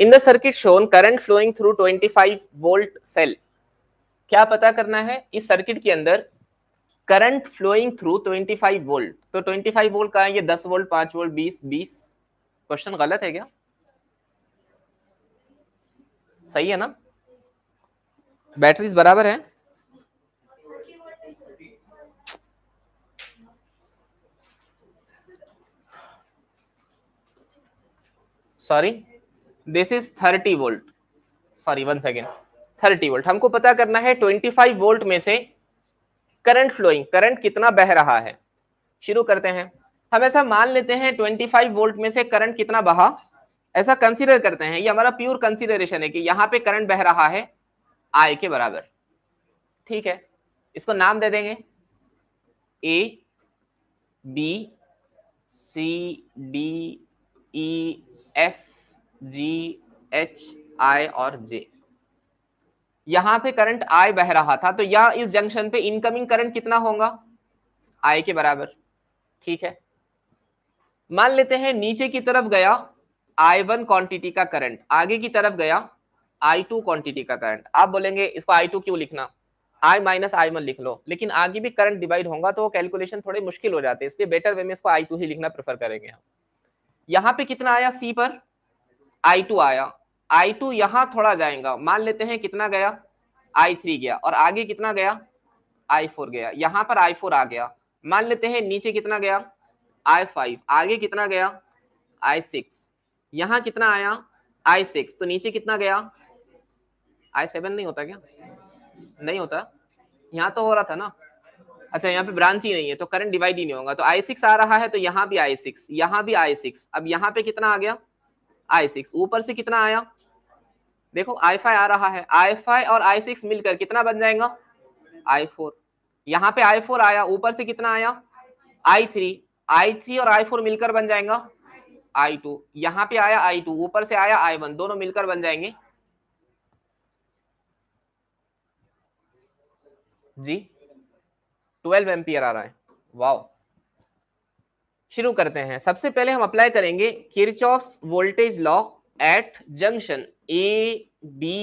in the circuit shown current flowing through 25 volt cell क्या पता करना है इस सर्किट के अंदर करंट फ्लोइंग थ्रू 25 वोल्ट तो 25 वोल्ट का है ये 10 वोल्ट 5 वोल्ट 20 20 क्वेश्चन गलत है क्या सही है ना बैटरीज बराबर है sorry this is thirty volt sorry one second thirty volt हमको पता करना है ट्वेंटी फाइव वोल्ट में से करंट फ्लोइंग करंट कितना बह रहा है शुरू करते हैं हम ऐसा मान लेते हैं ट्वेंटी फाइव वोल्ट में से करंट कितना बहा ऐसा कंसिडर करते हैं ये हमारा प्योर कंसिडरेशन है कि यहाँ पे करंट बह रहा है आय के बराबर ठीक है इसको नाम दे देंगे A B C D E F G H I और जे यहां पे करंट आई बह रहा था तो यह इस जंक्शन पे इनकमिंग करंट कितना होगा आई के बराबर ठीक है मान लेते हैं नीचे की तरफ गया आई वन क्वांटिटी का करंट आगे की तरफ गया आई टू क्वांटिटी का करंट आप बोलेंगे इसको आई टू क्यों लिखना आई माइनस आई वन लिख लो लेकिन आगे भी करंट डिवाइड होगा तो कैलकुलेशन थोड़े मुश्किल हो जाते हैं इसलिए बेटर वे में इसको आई टू ही लिखना प्रेफर करेंगे हम यहाँ पे कितना आया सी पर आई टू आया आई टू यहाँ थोड़ा जाएगा मान लेते हैं कितना गया आई थ्री गया और आगे कितना गया आई फोर गया यहाँ पर आई फोर आ गया मान लेते हैं नीचे कितना गया आई फाइव आगे कितना गया आई सिक्स यहाँ कितना आया आई सिक्स तो नीचे कितना गया आई सेवन नहीं होता क्या नहीं होता यहाँ तो हो रहा था ना अच्छा यहाँ पे ब्रांच ही नहीं है तो करंट डिवाइड ही नहीं होगा तो आई सिक्स आ रहा है तो यहाँ भी आई सिक्स यहाँ भी आई सिक्स अब यहाँ पे कितना आ गया आई सिक्स ऊपर से कितना आया देखो आई फाइव आ रहा है आई फाइव और आई सिक्स मिलकर कितना बन जाएगा आई फोर यहाँ पे आई फोर आया ऊपर से कितना आया आई थ्री आई थ्री और आई फोर मिलकर बन जाएगा आई टू यहाँ पे आया आई टू ऊपर से आया आई वन दोनों मिलकर बन जाएंगे जी ट्वेल्व एम्पियर आ रहा है वाओ शुरू करते हैं सबसे पहले हम अप्लाई करेंगे Kirchhoff voltage law at junction A B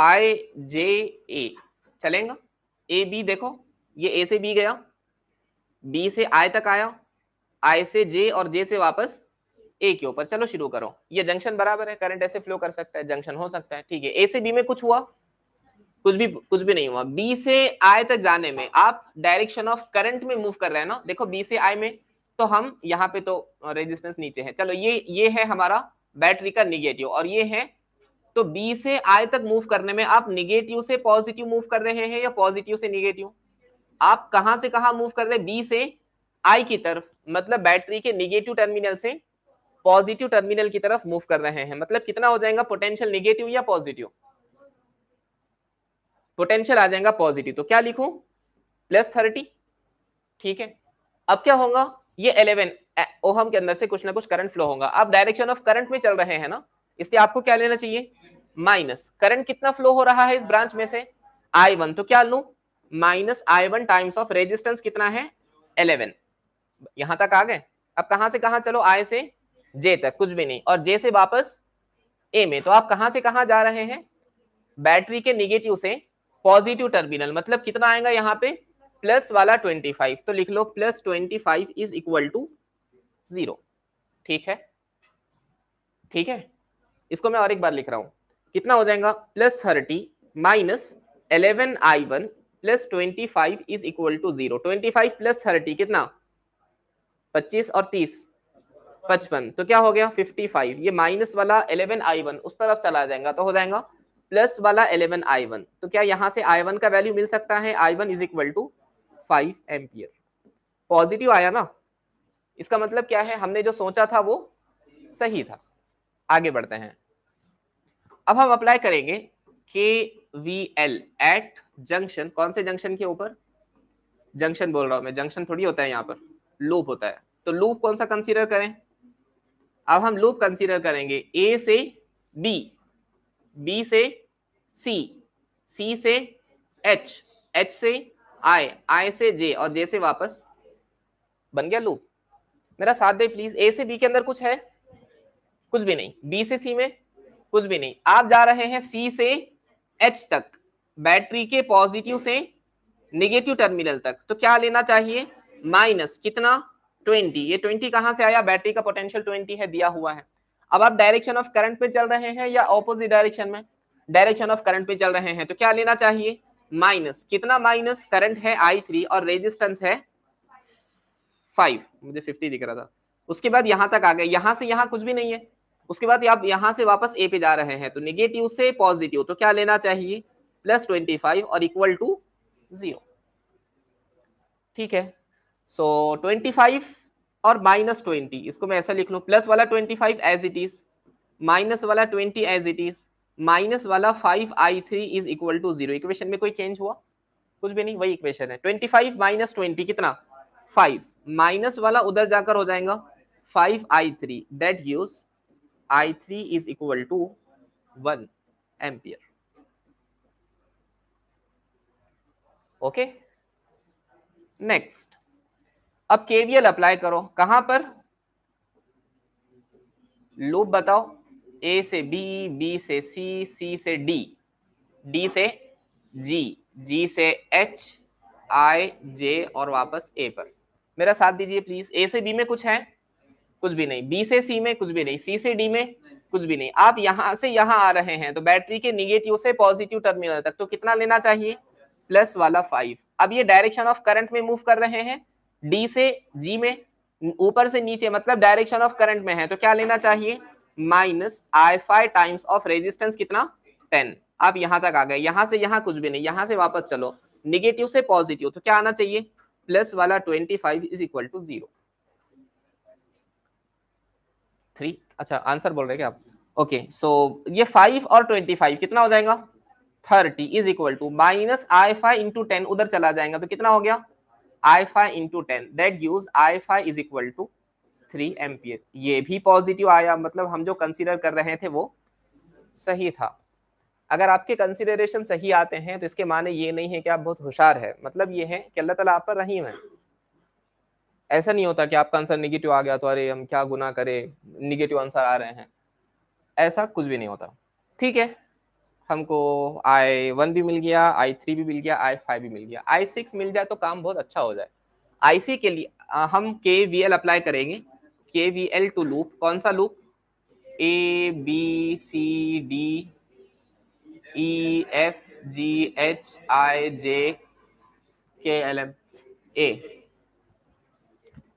I J A चलेगा ए बी देखो ये ए से बी गया बी से आई तक आया आई से जे और जे से वापस ए के ऊपर चलो शुरू करो ये जंक्शन बराबर है करंट ऐसे फ्लो कर सकता है जंक्शन हो सकता है ठीक है ए से बी में कुछ हुआ कुछ भी कुछ भी नहीं हुआ बी से आई तक जाने में आप डायरेक्शन ऑफ करंट में मूव कर रहे हैं ना देखो बी से आई में तो हम यहाँ पे तो रेजिस्टेंस नीचे है चलो ये ये है हमारा बैटरी का निगेटिव और ये है तो बी से आई तक मूव करने में आप निगेटिव से पॉजिटिव मूव कर रहे हैं या पॉजिटिव से निगेटिव आप कहा से कहा मूव कर रहे हैं बी से आई की तरफ मतलब बैटरी के निगेटिव टर्मिनल से पॉजिटिव टर्मिनल की तरफ मूव कर रहे हैं मतलब कितना हो जाएगा पोटेंशियल निगेटिव या पॉजिटिव पोटेंशियल आ जाएगा पॉजिटिव तो क्या लिखूं प्लस थर्टी ठीक है अब क्या होगा ये एलेवन ओहम के अंदर से कुछ ना कुछ करंट फ्लो होगा आप डायरेक्शन ऑफ करंट में चल रहे हैं ना इसलिए आपको क्या लेना चाहिए माइनस करंट कितना फ्लो हो रहा है इस ब्रांच में से आई वन तो क्या लू minus I one times of resistance कितना है एलेवन यहां तक आ गए अब कहा से कहा चलो आई से जे तक कुछ भी नहीं और जे से वापस ए में तो आप कहा से कहा जा रहे हैं बैटरी के निगेटिव से पॉजिटिव टर्मिनल मतलब कितना आएगा यहाँ पे प्लस वाला 25 तो लिख लो plus 25 is equal to zero ठीक है ठीक है इसको मैं और एक बार लिख रहा हूँ कितना हो जाएगा plus thirty minus eleven I one plus twenty five is equal to zero twenty five plus thirty कितना पच्चीस और तीस पचपन तो क्या हो गया फिफ्टी फाइव ये माइनस वाला एलेवन आई वन उस तरफ चला जाएगा तो हो जाएगा प्लस वाला एलेवन आई वन तो क्या यहाँ से आई वन का वैल्यू मिल सकता है I one is equal to five ampere positive आया ना इसका मतलब क्या है हमने जो सोचा था वो सही था आगे बढ़ते हैं अब हम अप्लाई करेंगे के वी एल एट जंक्शन कौन से जंक्शन के ऊपर जंक्शन बोल रहा हूं मैं जंक्शन थोड़ी होता है यहाँ पर लूप होता है तो लूप कौन सा कंसीडर करें अब हम लूप कंसीडर करेंगे ए से बी बी से सी सी से एच एच से आई आई से जे और जे से वापस बन गया लूप मेरा साथ दे प्लीज ए से बी के अंदर कुछ है कुछ भी नहीं बी से सी में कुछ भी नहीं आप जा रहे हैं सी से एच तक बैटरी के पॉजिटिव से निगेटिव टर्मिनल तक तो क्या लेना चाहिए माइनस कितना ट्वेंटी ये ट्वेंटी कहां से आया बैटरी का पोटेंशियल ट्वेंटी है दिया हुआ है अब आप डायरेक्शन ऑफ करंट पे चल रहे हैं या ऑपोजिट डायरेक्शन में डायरेक्शन ऑफ करंट पे चल रहे हैं तो क्या लेना चाहिए माइनस कितना माइनस करंट है आई थ्री और रेजिस्टेंस है फाइव मुझे फिफ्टी दिख रहा था उसके बाद यहां तक आ गए यहाँ से यहां कुछ भी नहीं है उसके बाद आप यहां से वापस ए पे जा रहे हैं तो निगेटिव से पॉजिटिव तो क्या लेना चाहिए प्लस ट्वेंटी फाइव और इक्वल टू जीरो ठीक है सो ट्वेंटी फाइव और माइनस ट्वेंटी इसको मैं ऐसा लिख लू प्लस वाला twenty five as it is minus वाला twenty as it is minus वाला five I three is equal to zero equation में कोई चेंज हुआ कुछ भी नहीं वही इक्वेशन है ट्वेंटी फाइव माइनस ट्वेंटी कितना फाइव माइनस वाला उधर जाकर हो जाएगा five I three that use I three is equal to one ampere okay next अब केवीएल अप्लाई करो कहां पर लूप बताओ ए से बी बी से सी सी से डी डी से जी जी से एच आई जे और वापस ए पर मेरा साथ दीजिए प्लीज ए से बी में कुछ है कुछ भी नहीं बी से सी में कुछ भी नहीं सी से डी में कुछ भी नहीं आप यहां से यहां आ रहे हैं तो बैटरी के निगेटिव से पॉजिटिव टर्मिनल तक तो कितना लेना चाहिए प्लस वाला फाइव अब ये डायरेक्शन ऑफ करंट में मूव कर रहे हैं डी से जी में ऊपर से नीचे मतलब डायरेक्शन ऑफ करंट में है तो क्या लेना चाहिए minus I five times of resistance कितना टेन आप यहां तक आ गए यहां से यहां कुछ भी नहीं यहां से वापस चलो निगेटिव से पॉजिटिव तो क्या आना चाहिए प्लस वाला twenty five is equal to zero three अच्छा आंसर बोल रहे क्या आप ओके सो ये फाइव और ट्वेंटी फाइव कितना हो जाएगा thirty is equal to minus I five into ten उधर चला जाएगा तो कितना हो गया I five into ten that gives I five is equal to three ampere ये भी पॉजिटिव आया मतलब हम जो कंसिडर कर रहे थे वो सही था अगर आपके कंसिडरेशन सही आते हैं तो इसके माने ये नहीं है कि आप बहुत होशियार है मतलब ये है कि अल्लाह तला आप पर रहीम है ऐसा नहीं होता कि आपका आंसर निगेटिव आ गया तो अरे हम क्या गुना करें निगेटिव आंसर आ रहे हैं ऐसा कुछ भी नहीं होता ठीक है हमको आई वन भी मिल गया आई थ्री भी मिल गया आई फाइव भी मिल गया आई सिक्स मिल जाए तो काम बहुत अच्छा हो जाए आई सी के लिए हम के वी एल अप्लाई करेंगे के वी एल टू लूप कौन सा loop A B C D E F G H I J K L M A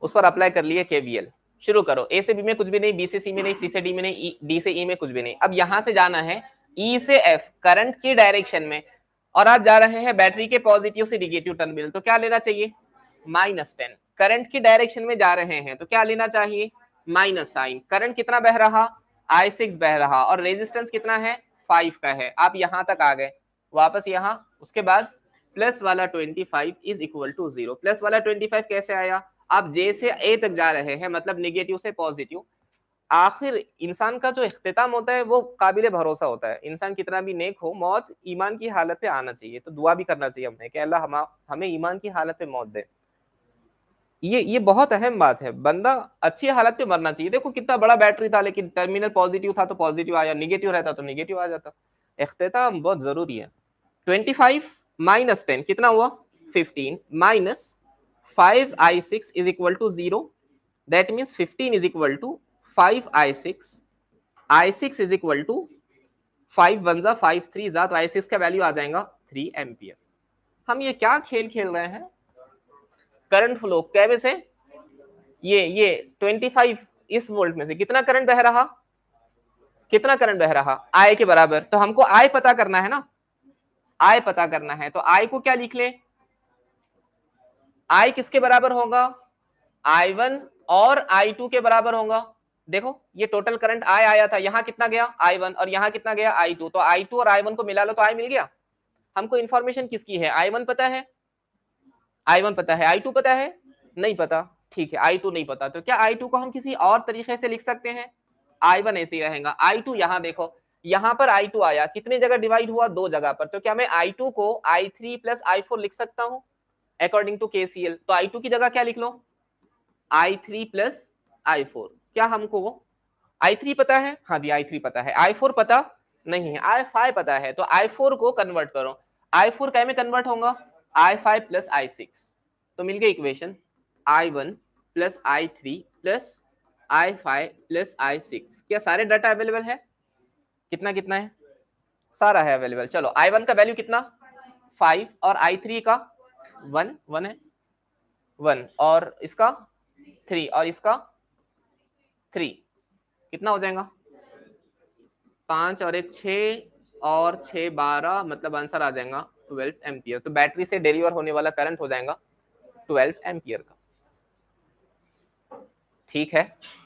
उस पर अप्लाई कर लिए के वी एल शुरू करो ए से बी में कुछ भी नहीं बी से सी में नहीं सी से डी में नहीं डी e, से ई e में कुछ भी नहीं अब यहां से जाना है ई e से एफ करंट की डायरेक्शन में और आप जा रहे हैं बैटरी के पॉजिटिव से निगेटिव टर्मिनल तो क्या लेना चाहिए माइनस टेन करंट की डायरेक्शन में जा रहे हैं तो क्या लेना चाहिए माइनस साइन करंट कितना बह रहा आई सिक्स बह रहा और रेजिस्टेंस कितना है फाइव का है आप यहां तक आ गए वापस यहाँ उसके बाद प्लस वाला twenty five is equal to zero plus वाला ट्वेंटी फाइव कैसे आया आप जे से ए तक जा रहे हैं मतलब निगेटिव से पॉजिटिव आखिर इंसान का जो अख्ताम होता है वो काबिल भरोसा होता है इंसान कितना भी नेक हो मौत ईमान की हालत पे आना चाहिए तो दुआ भी करना चाहिए हमने कि अल्लाह हम हमें ईमान की हालत पे मौत दे ये ये बहुत अहम बात है बंदा अच्छी हालत पे मरना चाहिए देखो कितना बड़ा बैटरी था लेकिन टर्मिनल पॉजिटिव था तो पॉजिटिव आया निगेटिव रहता तो निगेटिव आ जाता अख्ताम बहुत ज़रूरी है ट्वेंटी फाइव माइनस टेन कितना हुआ fifteen minus five I six is equal to zero that means fifteen is equal to five I six I six is equal to five one जा फाइव थ्री जा तो आई six का value आ जाएगा three ampere हम ये क्या खेल खेल रहे हैं करंट फ्लो कैबे से ये ये 25 इस वोल्ट में से कितना करंट बह रहा कितना करंट बह रहा आई के बराबर तो हमको आई पता करना है ना आई पता करना है तो आई को क्या लिख ले आई किसके बराबर होगा आई वन और आई टू के बराबर होगा देखो ये टोटल करंट आई आया था यहाँ कितना गया आई वन और यहाँ कितना गया आई टू तो आई टू और आई वन को मिला लो तो आई मिल गया हमको इन्फॉर्मेशन किसकी है आई वन पता है आई वन पता है आई टू पता है नहीं पता ठीक है आई टू नहीं पता तो क्या आई टू को हम किसी और तरीके से लिख सकते हैं आई वन ऐसे ही रहेगा आई टू यहाँ देखो यहाँ पर आई टू आया कितने जगह डिवाइड हुआ दो जगह पर तो क्या मैं आई टू को I three plus I four लिख सकता हूँ अकॉर्डिंग टू के सी एल तो आई टू की जगह क्या लिख लो I three plus I four क्या हमको i3 पता है हाँ जी आई थ्री पता है i4 पता नहीं है i5 पता है तो i4 को कन्वर्ट करो i4 फोर क्या में कन्वर्ट होगा i5 five plus I six तो मिल गया equation i1 one plus I three plus I five plus I six क्या सारे डाटा अवेलेबल है कितना कितना है सारा है अवेलेबल चलो i1 का वैल्यू कितना फाइव और i3 का वन वन है वन और इसका थ्री और इसका थ्री कितना हो जाएगा पांच और एक छ और छ बारह मतलब आंसर आ जाएगा ट्वेल्व एम्पियर तो बैटरी से डिलीवर होने वाला करंट हो जाएगा ट्वेल्व एम्पियर का ठीक है